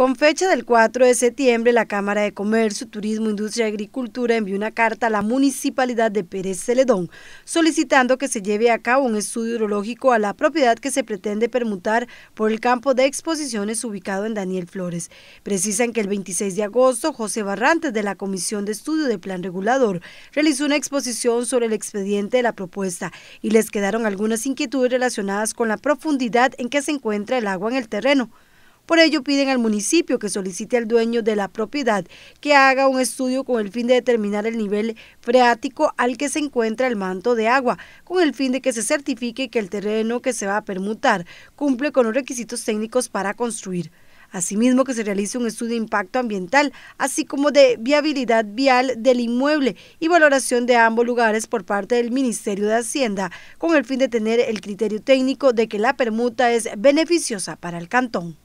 Con fecha del 4 de septiembre, la Cámara de Comercio, Turismo, Industria y Agricultura envió una carta a la Municipalidad de Pérez Celedón solicitando que se lleve a cabo un estudio hidrológico a la propiedad que se pretende permutar por el campo de exposiciones ubicado en Daniel Flores. Precisan que el 26 de agosto, José Barrantes de la Comisión de Estudio de Plan Regulador realizó una exposición sobre el expediente de la propuesta y les quedaron algunas inquietudes relacionadas con la profundidad en que se encuentra el agua en el terreno por ello piden al municipio que solicite al dueño de la propiedad que haga un estudio con el fin de determinar el nivel freático al que se encuentra el manto de agua, con el fin de que se certifique que el terreno que se va a permutar cumple con los requisitos técnicos para construir. Asimismo, que se realice un estudio de impacto ambiental, así como de viabilidad vial del inmueble y valoración de ambos lugares por parte del Ministerio de Hacienda, con el fin de tener el criterio técnico de que la permuta es beneficiosa para el cantón.